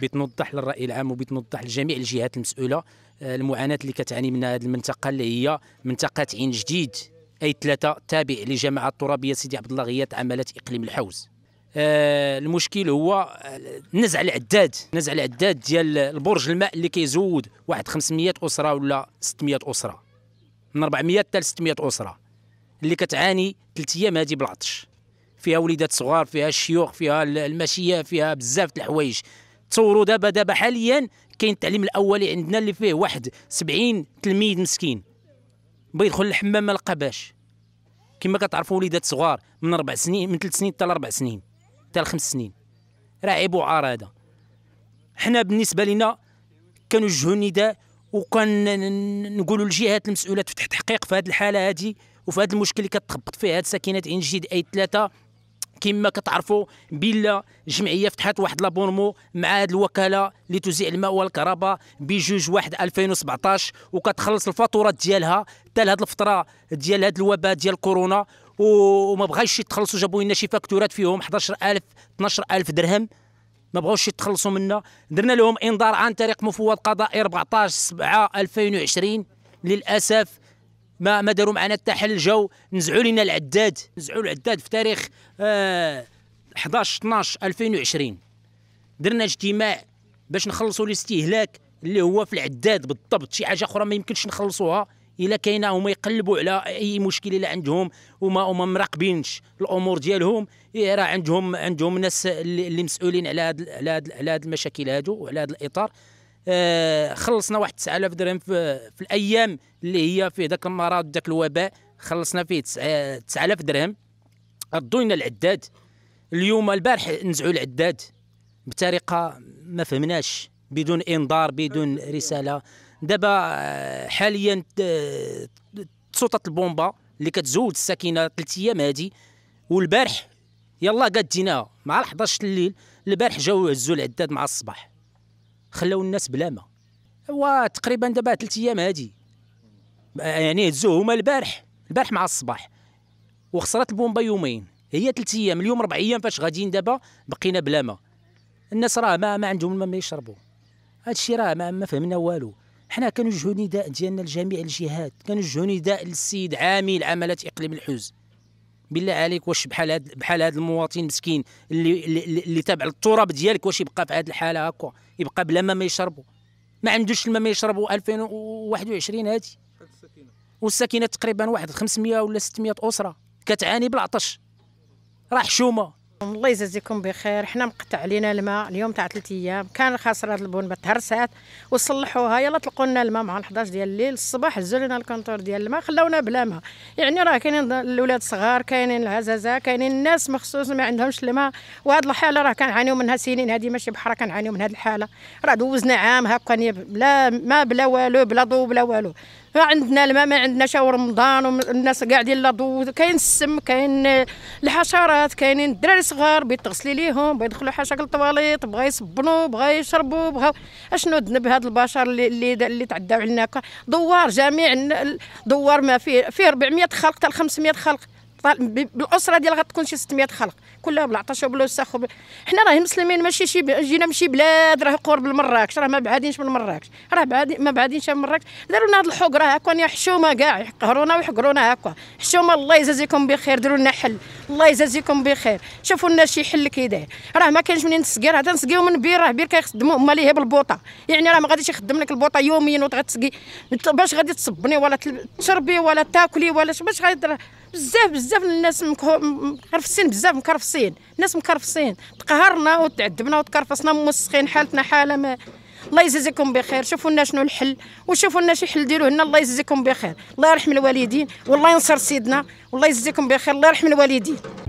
بتنضح للراي العام وبتنضح لجميع الجهات المسؤوله آه، المعاناه اللي كتعاني منها هذه المنطقه اللي هي منطقه عين جديد اي ثلاثه تابع لجماعه الترابيه سيدي عبد الله غياث عملت اقليم الحوز آه، المشكل هو آه، نزع العداد نزع العداد ديال البرج الماء اللي كيزود واحد 500 اسره ولا 600 اسره من 400 حتى 600 اسره اللي كتعاني ثلاث ايام هذه بالعطش فيها وليدات صغار فيها الشيوخ فيها الماشيه فيها بزاف د الحوايج تصوروا دابا دابا حاليا كاين التعليم الاولي عندنا اللي فيه واحد 70 تلميذ مسكين بغى يدخل الحمام ما لقى باش كما كتعرفوا وليدات صغار من اربع سنين من ثلاث سنين حتى لاربع سنين حتى لخمس سنين راه عيب وعراضه حنا بالنسبه لنا كنوجهوا النداء وكان نقولوا للجهات المسؤوله تفتح تحقيق في هذه الحاله هذه وفي هذا المشكل اللي كتخبط فيه هذه ساكنه عين جديد اي ثلاثه كما كتعرفوا بلا جمعيه فتحت واحد لابورمو مع هذه الوكاله لتوزيع الماء والكهرباء بجوج واحد 2017 وكتخلص الفاتورات ديالها حتى لهذ الفتره ديال هذا الوباء ديال كورونا وما بغاوش يتخلصوا جابوا لنا شي فاكتورات فيهم 11000 12000 درهم ما بغاوش يتخلصوا منا درنا لهم انذار عن طريق مفوض قضائي 14 7 2020 للاسف ما ما داروا معنا حتى حل جاو نزعوا لنا العداد نزعوا العداد في تاريخ آه 11 12 2020 درنا اجتماع باش نخلصوا الاستهلاك اللي هو في العداد بالضبط شي حاجه اخرى ما يمكنش نخلصوها الا كاينه هما يقلبوا على اي مشكل اللي عندهم وما هما مراقبينش الامور ديالهم إيه، راه عندهم عندهم ناس اللي مسؤولين على هاد على هاد المشاكل هادو وعلى هذا الاطار آه، خلصنا واحد 9000 درهم في, في الايام اللي هي فيه ذاك المرض ذاك الوباء خلصنا فيه 9000 درهم ردوا العداد اليوم البارح نزعوا العداد بطريقه ما فهمناش بدون انذار بدون رساله دابا آه، حاليا آه، تسوطت البومبا اللي كتزود الساكنه ثلاث ايام هادي والبارح يلا قديناها مع 11 الليل البارح جاو هزوا العداد مع الصباح خلاو الناس بلا ما هو تقريبا دابا ثلاث ايام هادي يعني هزوه هما البارح البارح مع الصباح وخسرت البومبا يومين هي ثلاث ايام اليوم ربع ايام فاش غاديين دابا بقينا بلا ما الناس راه ما, ما عندهم الماء ما يشربوا هادشي راه ما, ما فهمنا والو حنا كنوجهوا نداء ديالنا لجميع الجهات كنوجهوا نداء للسيد عامل عملات اقليم الحزن بالله عليك واش بحال هاد بحال هاد المواطن مسكين اللي اللي تابع للتراب ديالك واش يبقى في هاد الحاله هكا يبقى بلا ما ما يشربوا ما عندوش الماء ما يشربوا 2021 هادي والسكينه تقريبا واحد 500 ولا 600 اسره كتعاني بالعطش راه حشومه الله يجازيكم بخير حنا مقطع علينا الماء اليوم تاع ثلاث ايام كان خاسره البون تهرسات وصلحوها يلا طلقوا لنا الماء مع 11 ديال الليل الصباح هزوا لنا الكونتور ديال الماء خلاونا بلا ماء يعني راه كاينين الاولاد صغار كاينين الهزازه كاينين الناس مخصوص ما عندهمش الماء وهاد الحاله راه كنعانيو منها سنين هذه ماشي بحرا كنعانيو من هاد الحاله راه دوزنا عام هكا بلا ما بلا والو بلا ضو بلا والو عندنا الماء ما عندنا شاور رمضان والناس قاعدين لا ضو كاين السم كاين الحشرات كاينين الدراري الصغار بيتغسلي ليهم بيدخلوا حاشاك الطواليط بغا يصبنوا بغا يشربوا بغا اشنو ذنب هاد البشر اللي اللي, اللي تعداو علينا دوار جميع دوار ما فيه فيه 400 خلق حتى 500 خلق بالاسره ديالها تكون شي 600 خلق كلها بالعطش وبالوسخ وب... حنا راه مسلمين ماشي شي ب... جينا من شي بلاد راه قرب لمراكش راه ما بعادينش من مراكش راه بعادي ما بعادينش من مراكش داروا لنا هاد الحوق راه هكا يا حشومه كاع يقهرونا ويحقرونا هكا حشومه الله يجازيكم بخير ديروا لنا حل الله يجازيكم بخير شوفوا لنا شي حل كيداير راه ما كاينش منين تسقي راه تنسقيو من بير راه بير كيخدموا هما ليه بالبوطه يعني راه ما غاديش يخدم لك البوطه يوميا وتغتسقي باش غادي تصبني ولا تشربي ولا تاكلي ولا باش غادي بزاف بزاف الناس مكرفسين بزاف مكرفسين ناس مكرفسين تقهرنا وتعذبنا وتكرفسنا موسخين حالتنا حاله ما الله يجازيكم بخير شوفوا لنا شنو الحل وشوفوا لنا شي حل ديروه لنا الله يجازيكم بخير الله يرحم الوالدين والله ينصر سيدنا والله يجازيكم بخير الله يرحم الوالدين